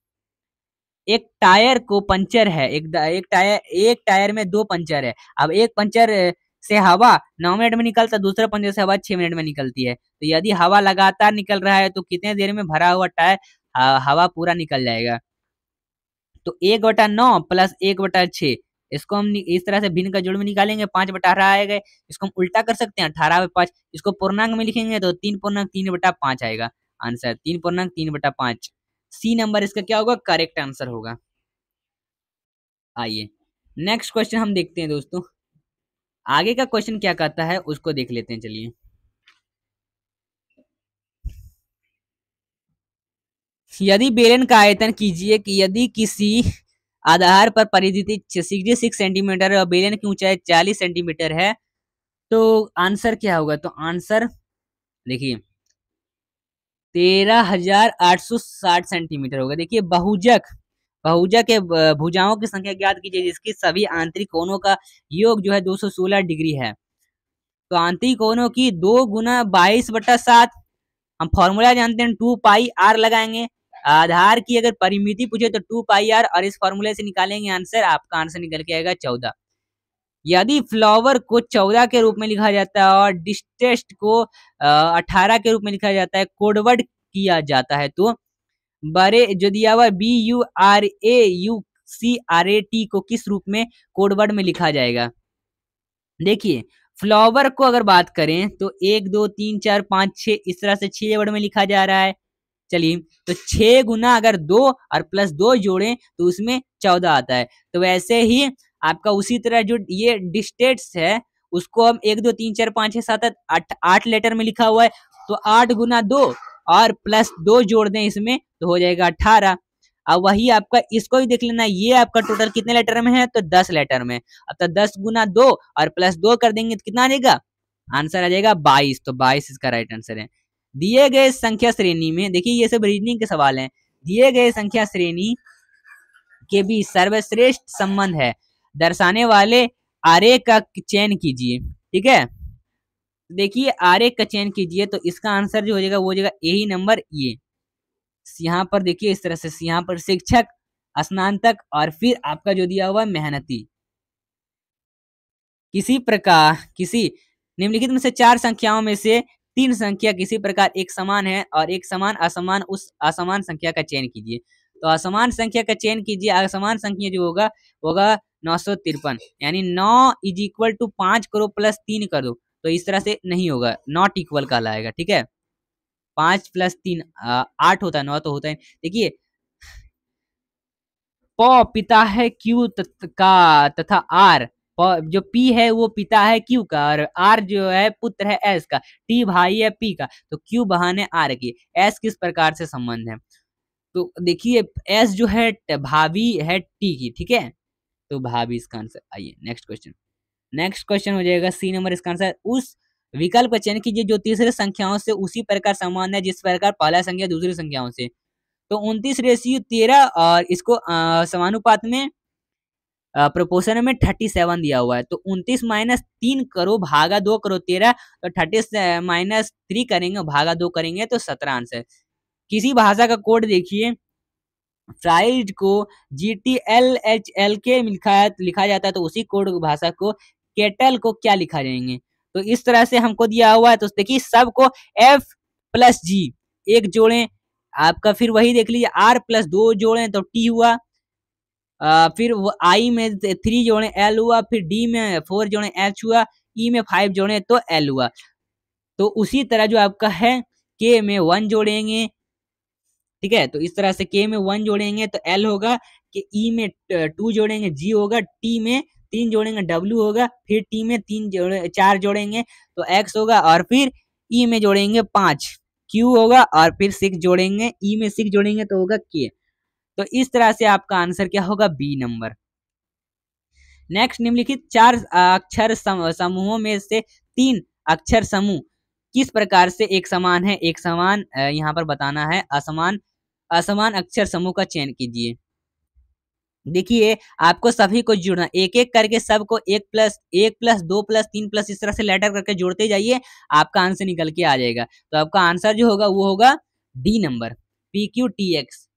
एक टायर को पंचर है एक एक टायर एक टायर में दो पंचर है अब एक पंचर से हवा नौ मिनट में निकलता दूसरे पंजे से हवा छह मिनट में निकलती है तो यदि हवा लगातार निकल रहा है तो कितने देर में भरा हुआ टायर हवा पूरा निकल जाएगा तो एक बटा नौ प्लस एक बटा छ इसको हम इस तरह से भिन्न का जोड़ में निकालेंगे पांच बटा अठारह आएगा इसको हम उल्टा कर सकते हैं अठारह में पांच इसको पूर्णांक में लिखेंगे तो तीन पूर्णांक तीन बटा पांच आएगा आंसर तीन पूर्णांक तीन बटा पांच सी नंबर इसका क्या होगा करेक्ट आंसर होगा आइए नेक्स्ट क्वेश्चन हम देखते हैं दोस्तों आगे का क्वेश्चन क्या कहता है उसको देख लेते हैं चलिए यदि बेलन का आयतन कीजिए कि यदि किसी आधार पर परिधि सिक्सटी सिक्स सेंटीमीटर है और बेलन की ऊंचाई चालीस सेंटीमीटर है तो आंसर क्या होगा तो आंसर देखिए तेरह हजार आठ सौ साठ सेंटीमीटर होगा देखिए बहुजक बहुजा के भुजाओं की संख्या ज्ञात कीजिए जिसकी सभी आंतरिक कोणों का योग जो है 216 डिग्री है तो आंतरिक कोणों की दो गुना बाईस बटा सात हम फॉर्मूला जानते हैं टू पाई आर लगाएंगे आधार की अगर परिमिति पूछे तो टू पाई आर और इस फॉर्मूले से निकालेंगे आंसर आपका आंसर निकल के आएगा चौदह यदि फ्लावर को चौदह के रूप में लिखा जाता है और डिस्टेस्ट को अठारह के रूप में लिखा जाता है कोडवर्ड किया जाता है तो बारे दिया हुआ B U R A U C R A T को किस रूप में कोडवर्ड में लिखा जाएगा देखिए फ्लावर को अगर बात करें तो एक दो तीन चार पाँच छः इस तरह से छः वर्ड में लिखा जा रहा है चलिए तो छः गुना अगर दो और प्लस दो जोड़े तो उसमें चौदह आता है तो वैसे ही आपका उसी तरह जो ये डिस्टेट्स है उसको हम एक दो तीन चार पाँच छः सात आठ आठ लेटर में लिखा हुआ है तो आठ गुना दो और प्लस दो जोड़ दें इसमें तो हो जाएगा अठारह अब वही आपका इसको भी देख लेना ये आपका टोटल कितने लेटर में है तो दस लेटर में अब तो दस गुना दो और प्लस दो कर देंगे तो कितना आ जाएगा आंसर आ जाएगा बाईस तो बाईस इसका राइट आंसर है दिए गए संख्या श्रेणी में देखिए ये सब रीजनिंग के सवाल हैं दिए गए संख्या श्रेणी के बीच सर्वश्रेष्ठ संबंध है दर्शाने वाले आरे का चयन कीजिए ठीक है देखिए आर एक का चयन कीजिए तो इसका आंसर जो हो जाएगा वो हो जाएगा यही नंबर ये यहाँ पर देखिए इस तरह से यहाँ पर शिक्षक स्नातक और फिर आपका जो दिया हुआ मेहनती किसी प्रकार किसी निम्नलिखित में से चार संख्याओं में से तीन संख्या किसी प्रकार एक समान है और एक समान असमान उस असमान संख्या का चयन कीजिए तो असमान संख्या का चयन कीजिए असमान संख्या जो होगा होगा नौ सौ तिरपन यानी नौ इज इक्वल टू पांच करो प्लस तीन करो तो इस तरह से नहीं होगा नॉट इक्वल कहलाएगा ठीक है पांच प्लस तीन आठ होता है नौ तो होता है देखिए प पिता है क्यू का तथा आर जो पी है वो पिता है क्यू का और आर जो है पुत्र है एस का टी भाई है पी का तो क्यू बहाने आर की एस किस प्रकार से संबंध है तो देखिए एस जो है भाभी है टी की ठीक है तो भाभी इसका आंसर आइए नेक्स्ट क्वेश्चन नेक्स्ट क्वेश्चन हो जाएगा सी नंबर इसका आंसर उस विकल्प का चयन कीजिए जो तीसरे संख्याओं से उसी प्रकार समान है जिस प्रकार पहला संख्या दूसरी संख्याओं से तो उनतीस रेशियो तेरह और इसको समानुपात में प्रोपोर्शन में थर्टी सेवन दिया हुआ है तो उनतीस माइनस तीन करो भागा दो करो तेरह तो थर्टी माइनस थ्री करेंगे भागा दो करेंगे तो सत्रह आंसर किसी भाषा का कोड देखिए फ्राइड को G T L H L के लिखा लिखा जाता है तो उसी कोड भाषा को केटल को क्या लिखा जाएंगे तो इस तरह से हमको दिया हुआ है तो देखिए सबको एफ प्लस जी एक जोड़े आपका फिर वही देख लीजिए आर प्लस दो जोड़े तो टी हुआ आ, फिर आई में थ्री जोड़े एल हुआ फिर डी में फोर जोड़े एच हुआ ई e में फाइव जोड़े तो एल हुआ तो उसी तरह जो आपका है के में वन जोड़ेंगे ठीक है तो इस तरह से के में वन जोड़ेंगे तो एल होगा कि ई e में टू जोड़ेंगे जी होगा टी में तीन जोड़ेंगे डब्ल्यू होगा फिर टी में तीन जोड़े चार जोड़ेंगे तो एक्स होगा और फिर ई e में जोड़ेंगे पांच क्यू होगा और फिर सिक्स जोड़ेंगे ई e में सिक्स जोड़ेंगे तो होगा के तो इस तरह से आपका आंसर क्या होगा बी नंबर नेक्स्ट निम्नलिखित चार अक्षर समूहों में से तीन अक्षर समूह किस प्रकार से एक समान है एक समान यहाँ पर बताना है असमान असमान अक्षर समूह का चयन कीजिए देखिए आपको सभी को जुड़ना एक एक करके सबको एक प्लस एक प्लस दो प्लस तीन प्लस इस तरह से लेटर करके जोड़ते जाइए आपका आंसर निकल के आ जाएगा तो आपका आंसर जो होगा वो होगा D number P Q T X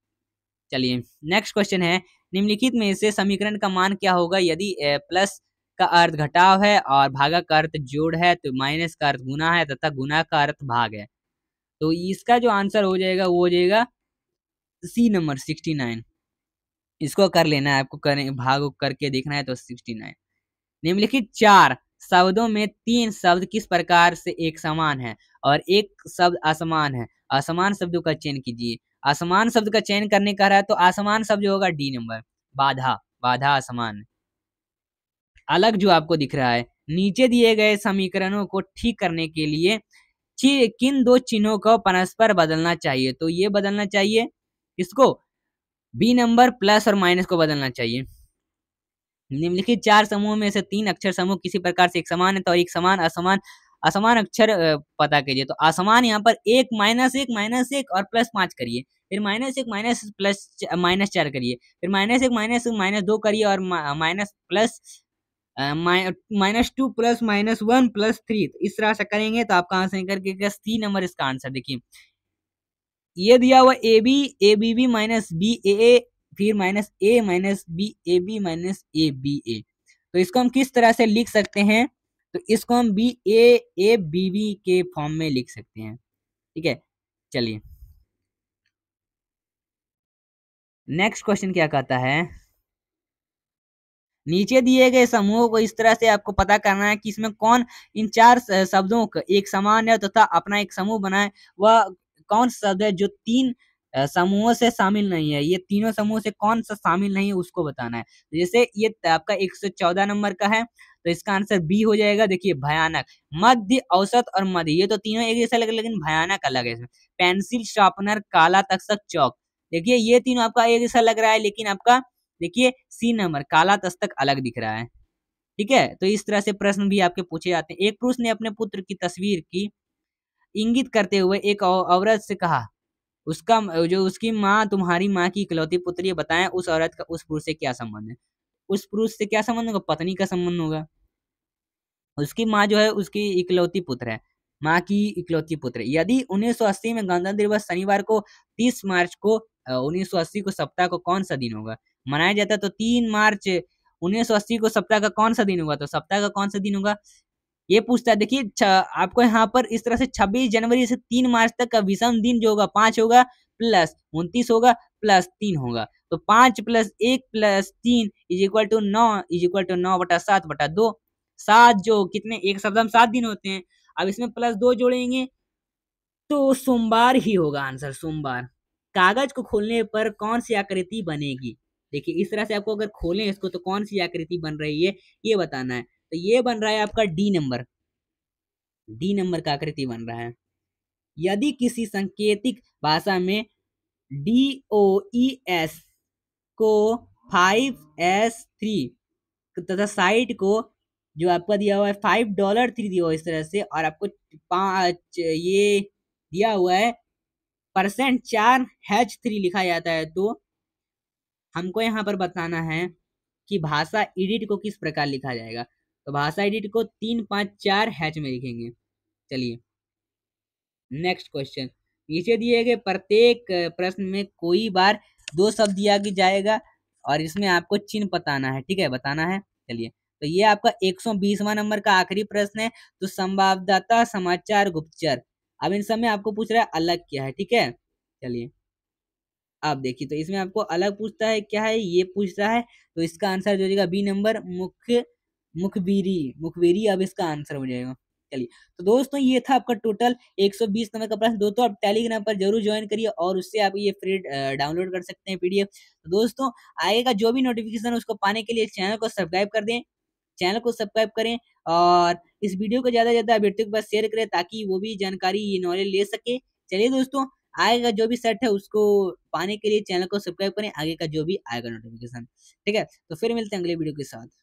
चलिए नेक्स्ट क्वेश्चन है निम्नलिखित में से समीकरण का मान क्या होगा यदि प्लस का अर्थ घटाव है और भागा का अर्थ जोड़ है तो माइनस का अर्थ गुना है तथा गुना का अर्थ भाग है तो इसका जो आंसर हो जाएगा वो हो जाएगा सी नंबर सिक्सटी नाइन इसको कर लेना है आपको करें भाग करके देखना है तो सिक्सटी नाइन निम्नलिखित चार शब्दों में तीन शब्द किस प्रकार से एक समान है और एक शब्द असमान है असमान शब्दों का चयन कीजिए असमान शब्द का चयन करने का रहा है तो असमान शब्द जो होगा डी नंबर बाधा बाधा असमान अलग जो आपको दिख रहा है नीचे दिए गए समीकरणों को ठीक करने के लिए किन दो चिन्हों को परस्पर बदलना चाहिए तो ये बदलना चाहिए इसको बी नंबर प्लस और माइनस को बदलना चाहिए निम्नलिखित चार समूह में से तीन अक्षर समूह किसी प्रकार से एक समान है तो एक समान असमान असमान अक्षर पता कीजिए तो असमान यहाँ पर एक माइनस एक माइनस एक और प्लस पांच करिए फिर माइनस एक माइनस प्लस माइनस चार करिए फिर माइनस एक माइनस माइनस दो करिए और minus plus minus two plus minus one plus three इस तरह से करेंगे तो आपका आंसर करके सी नंबर इसका आंसर देखिए ये दिया हुआ A B A B B minus B A A फिर minus A minus B A B minus A B A तो इसको हम किस तरह से लिख सकते हैं तो इसको हम B A A B B के फॉर्म में लिख सकते हैं ठीक है चलिए नेक्स्ट क्वेश्चन क्या कहता है नीचे दिए गए समूह को इस तरह से आपको पता करना है कि इसमें कौन इन चार शब्दों का एक समान है तथा तो अपना एक समूह बनाए वह कौन सा शब्द है जो तीन समूहों से शामिल नहीं है ये तीनों समूह से कौन सा शामिल नहीं है उसको बताना है तो जैसे ये आपका 114 नंबर का है तो इसका आंसर बी हो जाएगा देखिए भयानक मध्य औसत और मध्य ये तो तीनों एक जैसा लगे लेकिन भयानक अलग है इसमें पेंसिल शार्पनर काला तस्तक चौक देखिए ये तीनों आपका एक जैसा लग रहा है लेकिन आपका देखिए सी नंबर काला तस्तक अलग दिख रहा है ठीक है तो इस तरह से प्रश्न भी आपके पूछे जाते हैं एक पुरुष ने अपने पुत्र की तस्वीर की इंगित करते हुए एक औरत से कहा उसका जो उसकी माँ तुम्हारी माँ की इकलौती पुत्री बताएं उस औरत का उस पुरुष से क्या संबंध है उस पुरुष से क्या संबंध होगा पत्नी का संबंध होगा उसकी माँ जो है उसकी इकलौती पुत्र है माँ की इकलौती पुत्र यदि 1980 में गणतंत्र दिवस शनिवार को 30 मार्च को 1980 को सप्ताह को कौन सा दिन होगा मनाया जाता तो 3 मार्च 1980 को सप्ताह का कौन सा दिन होगा तो सप्ताह का कौन सा दिन होगा ये पूछता है देखिए आपको यहाँ पर इस तरह से छब्बीस जनवरी से तीन मार्च तक का विषम दिन जो होगा पांच होगा प्लस उनतीस होगा प्लस तीन होगा तो पांच प्लस एक प्लस तीन इज इक्वल टू नौ इज इक्वल टू नौ बटा सात बटा दो सात जो कितने एक सप्ताह में सात दिन होते हैं अब इसमें प्लस दो जोड़ेंगे तो सोमवार ही होगा आंसर सोमवार कागज को खोलने पर कौन सी आकृति बनेगी देखिए इस तरह से आपको अगर खोलें इसको तो कौन सी आकृति बन रही है ये बताना है तो ये बन रहा है आपका डी नंबर डी नंबर का आकृति बन रहा है यदि किसी संकेतिक भाषा में डी ओ ई एस को फाइव एस थ्री तथा साइट को जो आपका दिया हुआ है फाइव डॉलर थ्री दिया हुआ इस तरह से और आपको पाँच ये दिया हुआ है परसेंट चार हैच थ्री लिखा जाता है तो हमको यहाँ पर बताना है कि भाषा एडिट को किस प्रकार लिखा जाएगा तो भाषा एडिट को तीन पाँच चार हैच में लिखेंगे चलिए नेक्स्ट क्वेश्चन नीचे दिए गए प्रत्येक प्रश्न में कोई बार दो शब्द दिया जाएगा और इसमें आपको चिन्ह बताना है ठीक है बताना है चलिए तो ये आपका एक सौ बीसवा नंबर का आखिरी प्रश्न है तो संवाददाता समाचार गुप्तचर अब इन सब में आपको पूछ रहा है अलग क्या है ठीक है चलिए आप देखिए तो इसमें आपको अलग पूछता है क्या है ये पूछ रहा है तो इसका आंसर जो बी नंबर मुख्य मुखबीरी मुखबेरी अब इसका आंसर हो जाएगा चलिए तो दोस्तों ये था आपका टोटल 120 नंबर का प्रश्न दोस्तों आप टेलीग्राम पर जरूर ज्वाइन करिए और उससे आप ये फ्री डाउनलोड कर सकते हैं पीडीएफ तो दोस्तों आगे का जो भी नोटिफिकेशन उसको पाने के लिए चैनल को सब्सक्राइब कर दें चैनल को सब्सक्राइब करें और इस वीडियो को ज़्यादा से ज़्यादा अभ्यर्थियों के पास शेयर करें ताकि वो भी जानकारी ये नॉलेज ले सके चलिए दोस्तों आगे का जो भी सेट है उसको पाने के लिए चैनल को सब्सक्राइब करें आगे का जो भी आएगा नोटिफिकेशन ठीक है तो फिर मिलते हैं अगले वीडियो के साथ